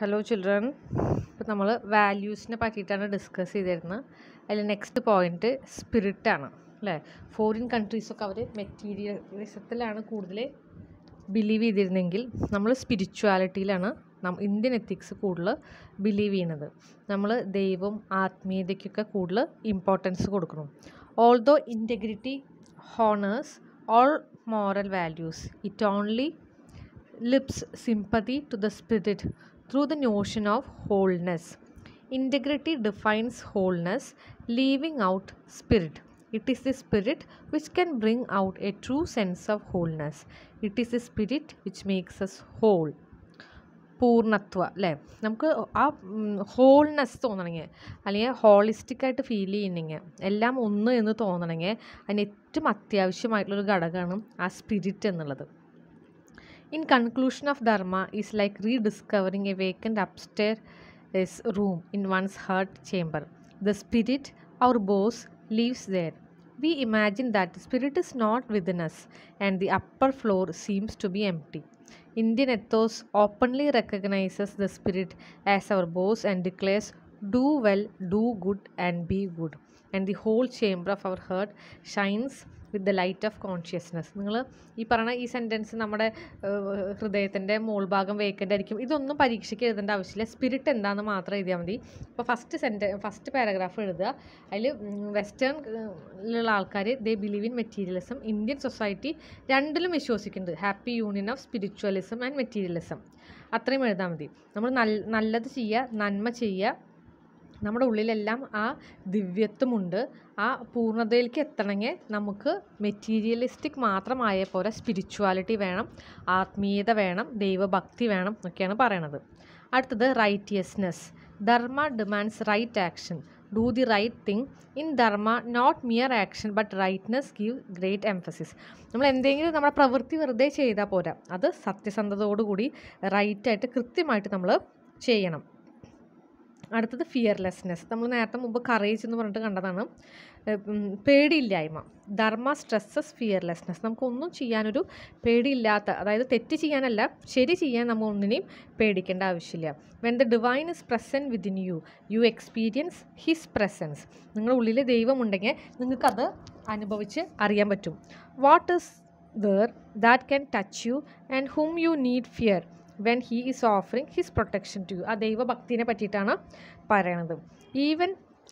Hello children ഇപ്പം നമ്മൾ വാല്യൂസിനെ പറ്റിയിട്ടാണ് ഡിസ്കസ് ചെയ്തിരുന്നത് അതിൽ നെക്സ്റ്റ് പോയിൻറ്റ് സ്പിരിറ്റാണ് അല്ലേ ഫോറിൻ കൺട്രീസൊക്കെ അവർ മെറ്റീരിയലിസത്തിലാണ് കൂടുതൽ ബിലീവ് ചെയ്തിരുന്നെങ്കിൽ നമ്മൾ സ്പിരിച്വാലിറ്റിയിലാണ് നം ഇന്ത്യൻ എത്തിക്സ് കൂടുതൽ ബിലീവ് ചെയ്യുന്നത് നമ്മൾ ദൈവം ആത്മീയതയ്ക്കൊക്കെ കൂടുതൽ ഇമ്പോർട്ടൻസ് കൊടുക്കണം all though integrity honours all moral values it only lips sympathy to the spirit through the notion of wholeness. Integrity defines wholeness, leaving out spirit. It is the spirit which can bring out a true sense of wholeness. It is the spirit which makes us whole. പൂർണ്ണത്വ അല്ലേ നമുക്ക് ആ holiness തോന്നണമെങ്കിൽ അല്ലെങ്കിൽ holistic ആയിട്ട് feel ചെയ്യണമെങ്കിൽ എല്ലാം ഒന്ന് എന്ന് തോന്നണമെങ്കിൽ അതിന് ഏറ്റവും അത്യാവശ്യമായിട്ടുള്ളൊരു ഘടകമാണ് ആ സ്പിരിറ്റ് എന്നുള്ളത് In conclusion of dharma is like rediscovering a vacant upstairs room in one's heart chamber. The spirit, our boss, lives there. We imagine that the spirit is not within us and the upper floor seems to be empty. Indian ethos openly recognizes the spirit as our boss and declares, Do well, do good, and be good. And the whole chamber of our heart shines with the light of consciousness നിങ്ങൾ ഈ പറയുന്ന ഈ sentence നമ്മുടെ ഹൃദയത്തിൻ്റെ മോൾഭാഗം vacant ആയിരിക്കും ഇതൊന്നും പരീക്ഷയ്ക്ക് എഴുതേണ്ട ആവശ്യമില്ല സ്പിരിറ്റ് എന്താണെന്ന് മാത്രം എഴുതിയാൽ മതി അപ്പോൾ ഫസ്റ്റ് സെൻറ്റ ഫസ്റ്റ് പാരഗ്രാഫ് എഴുതുക അതിൽ വെസ്റ്റേൺ ഉള്ള ആൾക്കാർ they believe in materialism Indian society രണ്ടിലും വിശ്വസിക്കുന്നുണ്ട് happy union of spiritualism and materialism അത്രയും എഴുതാൽ മതി നമ്മൾ നല്ലത് ചെയ്യുക നന്മ ചെയ്യുക നമ്മുടെ ഉള്ളിലെല്ലാം ആ ദിവ്യത്വമുണ്ട് ആ പൂർണ്ണതയിലേക്ക് എത്തണമെങ്കിൽ നമുക്ക് മെറ്റീരിയലിസ്റ്റിക് മാത്രമായ പോലെ സ്പിരിച്വാലിറ്റി വേണം ആത്മീയത വേണം ദൈവഭക്തി വേണം എന്നൊക്കെയാണ് പറയണത് അടുത്തത് righteousness dharma demands right action do the right thing in dharma not mere action but rightness give great emphasis നമ്മൾ എന്തെങ്കിലും നമ്മുടെ പ്രവൃത്തി വെറുതെ ചെയ്താൽ പോരാ അത് സത്യസന്ധതയോടുകൂടി റൈറ്റായിട്ട് കൃത്യമായിട്ട് നമ്മൾ ചെയ്യണം അടുത്തത് ഫിയർലെസ്നെസ് നമ്മൾ നേരത്തെ മുമ്പ് കറേജ് എന്ന് പറഞ്ഞിട്ട് കണ്ടതാണ് പേടിയില്ലായ്മ ധർമ്മ സ്ട്രെസ്സസ് ഫിയർലെസ്നെസ് നമുക്കൊന്നും ചെയ്യാനൊരു പേടിയില്ലാത്ത അതായത് തെറ്റ് ചെയ്യാനല്ല ശരി ചെയ്യാൻ നമ്മൾ ഒന്നിനെയും പേടിക്കേണ്ട ആവശ്യമില്ല when the divine is present within you you experience his presence നിങ്ങളുടെ ഉള്ളിൽ ദൈവമുണ്ടെങ്കിൽ നിങ്ങൾക്കത് അനുഭവിച്ച് അറിയാൻ പറ്റും what is there that can touch you and whom you need fear when he is offering his protection to you ആ ദൈവഭക്തിനെ പറ്റിയിട്ടാണ് പറയണത് even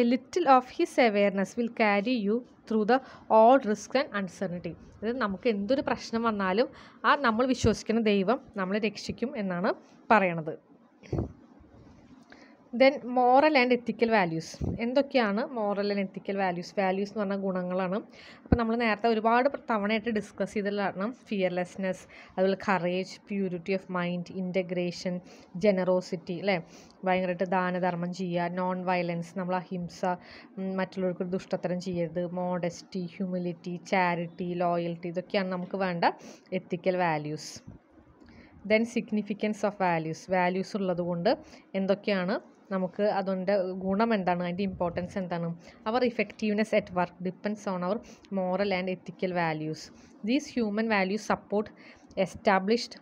a little of his awareness will carry you through the all risk and uncertainty അതായത് നമുക്ക് എന്തൊരു പ്രശ്നം വന്നാലും ആ നമ്മൾ വിശ്വസിക്കുന്ന ദൈവം നമ്മളെ രക്ഷിക്കും എന്നാണ് പറയണത് then moral and ethical values എന്തൊക്കെയാണ് moral and ethical values values എന്ന് പറഞ്ഞാൽ ഗുണങ്ങളാണ് അപ്പോൾ നമ്മൾ നേരത്തെ ഒരുപാട് തവണയായിട്ട് ഡിസ്കസ് ചെയ്തതാണ് ഫിയർലെസ്നെസ് അതുപോലെ courage purity of mind integration generosity അല്ലേ ഭയങ്കരമായിട്ട് ദാനധർമ്മം ചെയ്യുക നോൺ വയലൻസ് നമ്മൾ അഹിംസ മറ്റുള്ളവർക്ക് ദുഷ്ടത്തരം ചെയ്യരുത് മോഡസ്റ്റി ഹ്യൂമിലിറ്റി ചാരിറ്റി ലോയൽറ്റി ഇതൊക്കെയാണ് നമുക്ക് വേണ്ട ethical values then significance of values values ഉള്ളതുകൊണ്ട് എന്തൊക്കെയാണ് നമുക്ക് അതുകൊണ്ട് ഗുണം എന്താണ് അതിൻ്റെ ഇമ്പോർട്ടൻസ് എന്താണ് our effectiveness at work depends on our moral and ethical values these human values support established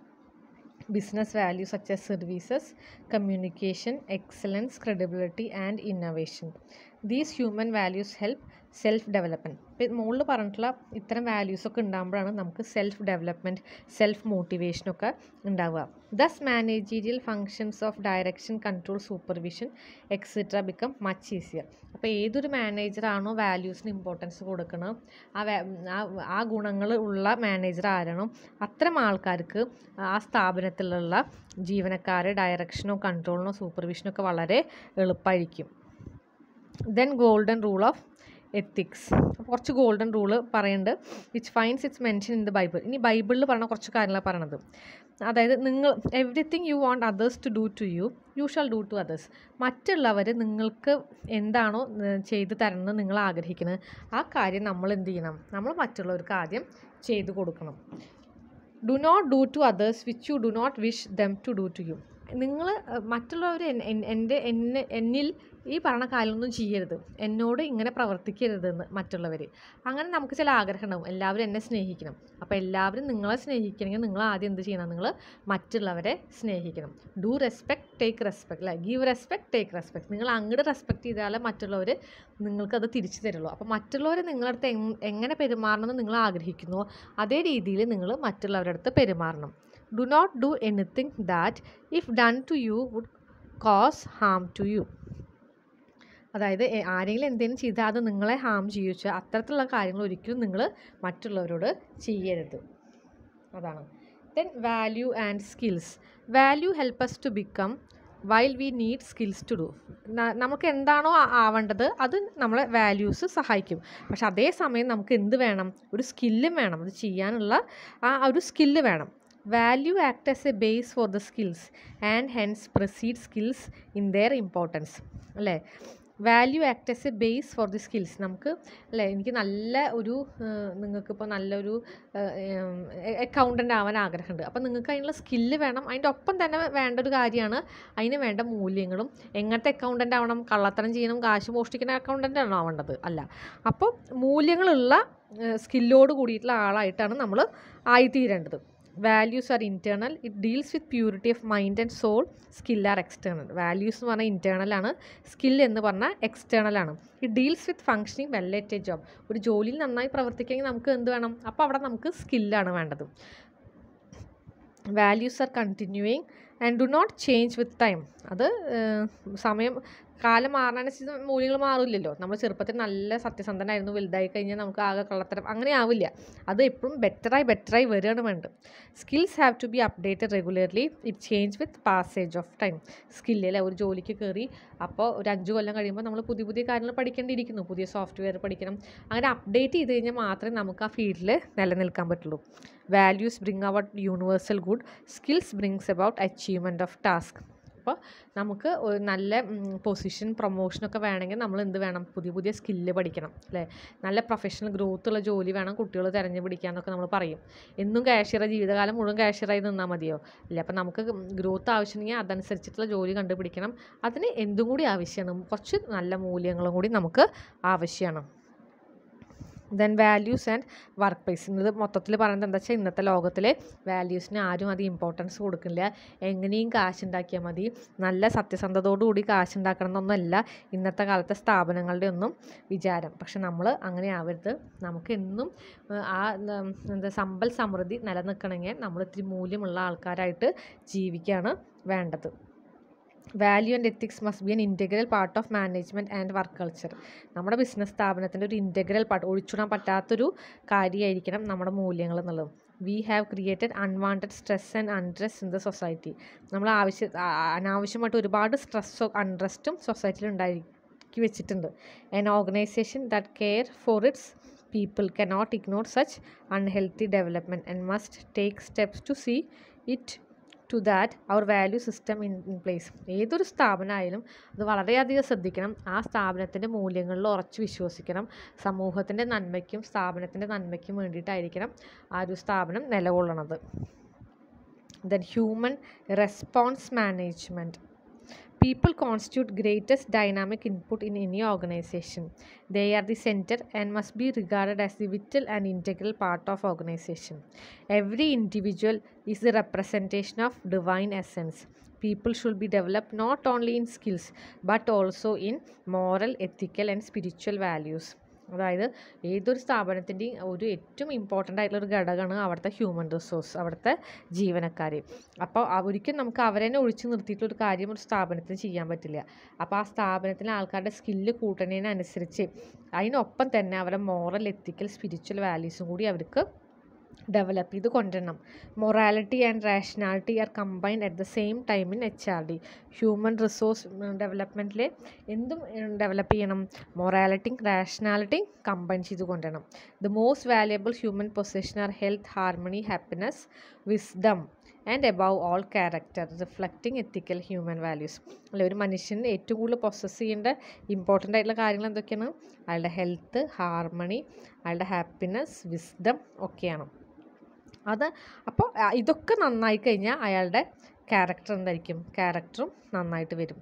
business value such as services communication excellence credibility and innovation these human values help self development ഇപ്പം മുകളിൽ പറഞ്ഞിട്ടുള്ള ഇത്തരം വാല്യൂസൊക്കെ ഉണ്ടാകുമ്പോഴാണ് നമുക്ക് self development self മോട്ടിവേഷനൊക്കെ ഉണ്ടാവുക thus managerial functions of direction control supervision etcetera become much easier അപ്പോൾ ഏതൊരു മാനേജറാണോ വാല്യൂസിന് importance കൊടുക്കണം ആ ആ ഗുണങ്ങൾ ഉള്ള മാനേജർ ആരാണോ അത്തരം ആൾക്കാർക്ക് ആ സ്ഥാപനത്തിലുള്ള ജീവനക്കാരെ ഡയറക്ഷനോ കൺട്രോളിനോ സൂപ്പർവിഷനോ ഒക്കെ വളരെ എളുപ്പമായിരിക്കും then golden rule of ethics കുറച്ച് ഗോൾഡൻ റൂൾ പറയുന്നുണ്ട് which finds its mention in the Bible ഇനി ബൈബിളിൽ പറഞ്ഞ കുറച്ച് കാര്യങ്ങളാണ് പറയണത് അതായത് നിങ്ങൾ everything you want others to do to you you shall do to others മറ്റുള്ളവർ നിങ്ങൾക്ക് എന്താണോ ചെയ്തു തരണമെന്ന് നിങ്ങൾ ആഗ്രഹിക്കുന്നത് ആ കാര്യം നമ്മൾ എന്ത് ചെയ്യണം നമ്മൾ മറ്റുള്ളവർക്ക് ആദ്യം ചെയ്തു കൊടുക്കണം do not do to others which you do not wish them to do to you നിങ്ങൾ മറ്റുള്ളവർ എൻ്റെ എന്നെ എന്നിൽ ഈ പറഞ്ഞ കാര്യമൊന്നും ചെയ്യരുത് എന്നോട് ഇങ്ങനെ പ്രവർത്തിക്കരുതെന്ന് മറ്റുള്ളവർ അങ്ങനെ നമുക്ക് ചില ആഗ്രഹമുണ്ടാവും എല്ലാവരും എന്നെ സ്നേഹിക്കണം അപ്പോൾ എല്ലാവരും നിങ്ങളെ സ്നേഹിക്കണമെങ്കിൽ നിങ്ങൾ ആദ്യം എന്ത് ചെയ്യണം നിങ്ങൾ മറ്റുള്ളവരെ സ്നേഹിക്കണം ഡു റെസ്പെക്ട് ടേക്ക് റെസ്പെക്ട് അല്ലെ ഗീവ് റെസ്പെക്ട് ടേക്ക് റെസ്പെക്ട് നിങ്ങൾ അങ്ങോട്ട് റെസ്പെക്ട് ചെയ്താലേ മറ്റുള്ളവർ നിങ്ങൾക്കത് തിരിച്ചു തരുള്ളൂ അപ്പോൾ മറ്റുള്ളവർ നിങ്ങളടുത്ത് എങ്ങനെ പെരുമാറണമെന്ന് നിങ്ങൾ ആഗ്രഹിക്കുന്നുവോ അതേ രീതിയിൽ നിങ്ങൾ മറ്റുള്ളവരുടെ അടുത്ത് പെരുമാറണം do not do anything that if done to you would cause harm to you അതായത് ആരെങ്കിലും എന്തെങ്കിലും ചെയ്താൽ അത് നിങ്ങളെ ഹാം ചെയ്യിച്ച അത്തരത്തിലുള്ള കാര്യങ്ങൾ ഒരിക്കലും നിങ്ങൾ മറ്റുള്ളവരോട് ചെയ്യരുത് അതാണ് then value and skills value help us to become while we need skills to do നമുക്ക് എന്താണോ ആവേണ്ടത് അത് നമ്മളെ വാല്യൂസ് സഹായിക്കും പക്ഷെ അതേസമയം നമുക്ക് എന്ത് വേണം ഒരു സ്കില്ലും വേണം അത് ചെയ്യാനുള്ള ആ ഒരു സ്കില്ല് വേണം value act as a base for the skills and hence proceed skills in their importance അല്ലേ value act as a base for the skills നമുക്ക് അല്ലേ എനിക്ക് നല്ല ഒരു നിങ്ങൾക്കിപ്പോൾ നല്ലൊരു അക്കൗണ്ടൻ്റ് ആവാൻ ആഗ്രഹമുണ്ട് അപ്പോൾ നിങ്ങൾക്ക് അതിനുള്ള സ്കില്ല് വേണം അതിൻ്റെ ഒപ്പം തന്നെ വേണ്ട ഒരു കാര്യമാണ് അതിന് വേണ്ട മൂല്യങ്ങളും എങ്ങനത്തെ അക്കൗണ്ടൻ്റ് ആവണം കള്ളത്തരം ചെയ്യണം കാശ് മോഷ്ടിക്കുന്ന അക്കൗണ്ടൻ്റ് ആണോ ആവേണ്ടത് അല്ല അപ്പോൾ മൂല്യങ്ങളുള്ള സ്കില്ലോട് കൂടിയിട്ടുള്ള ആളായിട്ടാണ് നമ്മൾ ആയിത്തീരേണ്ടത് values are internal it deals with purity of mind and soul skill are external values എന്ന് പറഞ്ഞാൽ ഇൻറ്റേർണൽ ആണ് സ്കിൽ എന്ന് പറഞ്ഞാൽ എക്സ്റ്റേണൽ ആണ് it deals with functioning well at a job ഒരു ജോലിയിൽ നന്നായി പ്രവർത്തിക്കുകയെങ്കിൽ നമുക്ക് എന്ത് വേണം അപ്പോൾ അവിടെ നമുക്ക് സ്കില്ലാണ് വേണ്ടത് values are continuing and do not change with time അത് സമയം കാലം മാറണനുസരിച്ച് മൂല്യങ്ങൾ മാറില്ലല്ലോ നമ്മൾ ചെറുപ്പത്തിൽ നല്ല സത്യസന്ധനായിരുന്നു വലുതായി കഴിഞ്ഞാൽ നമുക്ക് ആകെ കള്ളത്തരം അങ്ങനെ ആവില്ല അത് എപ്പോഴും ബെറ്ററായി ബെറ്ററായി വരികയാണ് വേണ്ടത് skills have to be updated regularly it change with passage of time അല്ലെ ഒരു ജോലിക്ക് കയറി അപ്പോൾ ഒരു അഞ്ച് കൊല്ലം കഴിയുമ്പോൾ നമ്മൾ പുതിയ പുതിയ കാര്യങ്ങൾ പഠിക്കേണ്ടിയിരിക്കുന്നു പുതിയ സോഫ്റ്റ്വെയർ പഠിക്കണം അങ്ങനെ അപ്ഡേറ്റ് ചെയ്ത് കഴിഞ്ഞാൽ മാത്രമേ നമുക്ക് ആ ഫീൽഡിൽ നിലനിൽക്കാൻ പറ്റുള്ളൂ values bring our universal good skills brings about achievement of task ഇപ്പോൾ നമുക്ക് ഒരു നല്ല പൊസിഷൻ പ്രൊമോഷനൊക്കെ വേണമെങ്കിൽ നമ്മൾ എന്ത് വേണം പുതിയ പുതിയ സ്കില്ല് പഠിക്കണം അല്ലേ നല്ല പ്രൊഫഷണൽ ഗ്രോത്ത് ഉള്ള ജോലി വേണം കുട്ടികൾ തിരഞ്ഞു പിടിക്കുക എന്നൊക്കെ നമ്മൾ പറയും എന്നും കാഷ്യറ ജീവിതകാലം മുഴുവൻ കാഷ്യറായി നിന്നാൽ മതിയോ ഇല്ല അപ്പം നമുക്ക് ഗ്രോത്ത് ആവശ്യമെങ്കിൽ അതനുസരിച്ചിട്ടുള്ള ജോലി കണ്ടുപിടിക്കണം അതിന് എന്തും കൂടി ആവശ്യമാണ് കുറച്ച് നല്ല മൂല്യങ്ങളും കൂടി നമുക്ക് ആവശ്യമാണ് then values and work place ഇത് മൊത്തത്തിൽ പറയുന്നത് എന്താ വെച്ചാൽ ഇന്നത്തെ ലോകത്തിൽ വാല്യൂസിന് ആരും അത് ഇമ്പോർട്ടൻസ് കൊടുക്കുന്നില്ല എങ്ങനെയും കാശുണ്ടാക്കിയാൽ മതി നല്ല സത്യസന്ധതയോടുകൂടി കാശുണ്ടാക്കണം എന്നൊന്നുമല്ല ഇന്നത്തെ കാലത്തെ സ്ഥാപനങ്ങളുടെ ഒന്നും വിചാരം പക്ഷെ നമ്മൾ അങ്ങനെ ആവരുത് നമുക്ക് എന്നും ആ എന്താ സമ്പൽ സമൃദ്ധി നിലനിൽക്കണമെങ്കിൽ നമ്മൾ ഇത്തിരി മൂല്യമുള്ള ആൾക്കാരായിട്ട് ജീവിക്കുകയാണ് വേണ്ടത് value and ethics must be an integral part of management and work culture നമ്മുടെ ബിസിനസ് സ്ഥാപനത്തിൻ്റെ ഒരു ഇൻറ്റഗ്രൽ പാർട്ട് ഒഴിച്ചുകൂടാൻ പറ്റാത്തൊരു കാര്യമായിരിക്കണം നമ്മുടെ മൂല്യങ്ങൾ എന്നുള്ളത് we have created unwanted stress and untrust in the society നമ്മൾ ആവശ്യ അനാവശ്യമായിട്ട് ഒരുപാട് സ്ട്രെസ്സോ അൺട്രസ്റ്റും സൊസൈറ്റിയിൽ ഉണ്ടാക്കി വെച്ചിട്ടുണ്ട് an organisation that care for its people cannot ignore such unhealthy development and must take steps to see it to that our value system in in place ഏതൊരു സ്ഥാപനമായാലും അത് വളരെയധികം ശ്രദ്ധിക്കണം ആ സ്ഥാപനത്തിൻ്റെ മൂല്യങ്ങളിൽ ഉറച്ചു വിശ്വസിക്കണം സമൂഹത്തിൻ്റെ നന്മയ്ക്കും സ്ഥാപനത്തിൻ്റെ നന്മയ്ക്കും വേണ്ടിയിട്ടായിരിക്കണം ആ ഒരു സ്ഥാപനം നിലകൊള്ളണത് then human response management People constitute greatest dynamic input in any organization. They are the center and must be regarded as the vital and integral part of organization. Every individual is the representation of divine essence. People should be developed not only in skills but also in moral, ethical and spiritual values. അതായത് ഏതൊരു സ്ഥാപനത്തിൻ്റെയും ഒരു ഏറ്റവും important ആയിട്ടുള്ള ഒരു ഘടകമാണ് അവിടുത്തെ human resource അവിടുത്തെ ജീവനക്കാർ അപ്പോൾ ഒരിക്കലും നമുക്ക് അവരെ തന്നെ ഒഴിച്ചു ഒരു കാര്യം ഒരു സ്ഥാപനത്തിന് ചെയ്യാൻ പറ്റില്ല അപ്പോൾ ആ സ്ഥാപനത്തിലെ ആൾക്കാരുടെ സ്കില്ല് കൂട്ടുന്നതിനനുസരിച്ച് അതിനൊപ്പം തന്നെ അവരുടെ മോറൽ എത്തിക്കൽ സ്പിരിച്വൽ വാല്യൂസും കൂടി അവർക്ക് ഡെവലപ്പ് ചെയ്ത് കൊണ്ടുവരണം morality and rationality are combined at the same time in H R D human resource ഡെവലപ്മെൻറ്റിൽ എന്തും ഡെവലപ്പ് uh, ചെയ്യണം മൊറാലിറ്റിയും റാഷണാലിറ്റിയും കമ്പൈൻ ചെയ്ത് കൊണ്ടുവരണം the most valuable human position are health harmony happiness wisdom and above all character reflecting ethical human values അല്ലെ ഒരു മനുഷ്യന് ഏറ്റവും കൂടുതൽ പ്രൊസസ് ചെയ്യേണ്ട ഇമ്പോർട്ടൻ്റ് ആയിട്ടുള്ള കാര്യങ്ങൾ എന്തൊക്കെയാണ് അയാളുടെ ഹെൽത്ത് ഹാർമണി അയാളുടെ ഹാപ്പിനെസ് വിസ്ഡം ഒക്കെയാണ് അത് അപ്പോൾ ഇതൊക്കെ നന്നായി കഴിഞ്ഞാൽ അയാളുടെ ക്യാരക്ടർ എന്തായിരിക്കും ക്യാരക്ടറും നന്നായിട്ട് വരും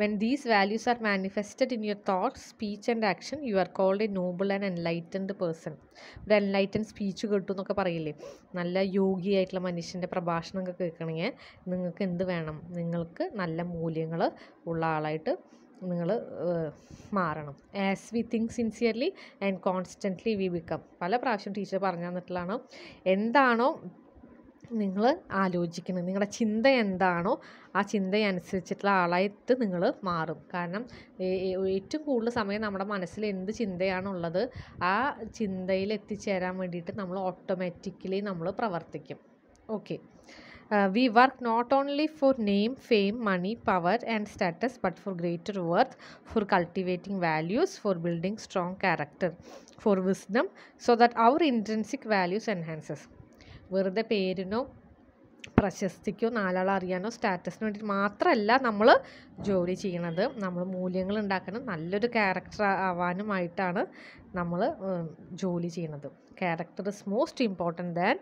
when these values are manifested in your thoughts speech and action you are called a noble and enlightened person ഒരു എൻലൈറ്റൻ സ്പീച്ച് കേട്ടു എന്നൊക്കെ പറയില്ലേ നല്ല യോഗിയായിട്ടുള്ള മനുഷ്യൻ്റെ പ്രഭാഷണമൊക്കെ കേൾക്കണമെങ്കിൽ നിങ്ങൾക്ക് എന്ത് വേണം നിങ്ങൾക്ക് നല്ല മൂല്യങ്ങൾ ഉള്ള ആളായിട്ട് നിങ്ങൾ മാറണം as we think sincerely and constantly we become പല പ്രാവശ്യം ടീച്ചർ പറഞ്ഞു തന്നിട്ടുള്ളതാണ് എന്താണോ നിങ്ങൾ ആലോചിക്കുന്നത് നിങ്ങളുടെ ചിന്ത എന്താണോ ആ ചിന്തയനുസരിച്ചിട്ടുള്ള ആളായിട്ട് നിങ്ങൾ മാറും കാരണം ഏറ്റവും കൂടുതൽ സമയം നമ്മുടെ മനസ്സിൽ എന്ത് ചിന്തയാണുള്ളത് ആ ചിന്തയിൽ എത്തിച്ചേരാൻ വേണ്ടിയിട്ട് നമ്മൾ ഓട്ടോമാറ്റിക്കലി നമ്മൾ പ്രവർത്തിക്കും okay we work not only for name fame money power and status but for greater worth for cultivating values for building strong character for wisdom so that our intrinsic values enhances വെറുതെ പേരിനോ പ്രശസ്തിക്കോ നാലാൾ അറിയാനോ സ്റ്റാറ്റസിന് വേണ്ടിയിട്ട് മാത്രമല്ല നമ്മൾ ജോലി ചെയ്യണത് നമ്മൾ മൂല്യങ്ങൾ ഉണ്ടാക്കണം നല്ലൊരു ക്യാരക്ടർ ആവാനുമായിട്ടാണ് നമ്മൾ ജോലി ചെയ്യുന്നത് character is most important than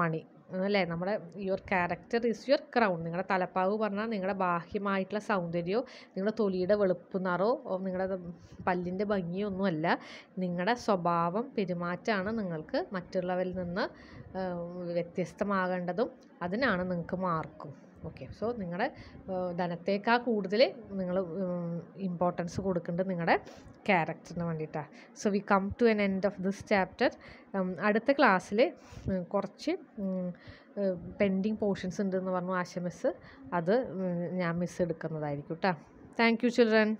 money അല്ലേ നമ്മുടെ your character is your crown നിങ്ങളുടെ തലപ്പാവ് പറഞ്ഞാൽ നിങ്ങളുടെ ബാഹ്യമായിട്ടുള്ള സൗന്ദര്യമോ നിങ്ങളുടെ തൊലിയുടെ വെളുപ്പുനിറോ നിങ്ങളുടെ പല്ലിൻ്റെ ഭംഗിയോ ഒന്നുമല്ല നിങ്ങളുടെ സ്വഭാവം പെരുമാറ്റമാണ് നിങ്ങൾക്ക് മറ്റുള്ളവരിൽ നിന്ന് വ്യത്യസ്തമാകേണ്ടതും അതിനാണ് നിങ്ങൾക്ക് മാർക്കും ഓക്കെ സോ നിങ്ങളുടെ ധനത്തേക്കാൾ കൂടുതൽ നിങ്ങൾ ഇമ്പോർട്ടൻസ് കൊടുക്കേണ്ടത് നിങ്ങളുടെ ക്യാരക്ടറിന് വേണ്ടിയിട്ടാണ് so we come to an end of this chapter അടുത്ത ക്ലാസ്സിൽ കുറച്ച് പെൻഡിങ് പോർഷൻസ് ഉണ്ടെന്ന് പറഞ്ഞു ആശ മിസ് അത് ഞാൻ മിസ് എടുക്കുന്നതായിരിക്കും കേട്ടോ താങ്ക് യു ചിൽഡ്രൻ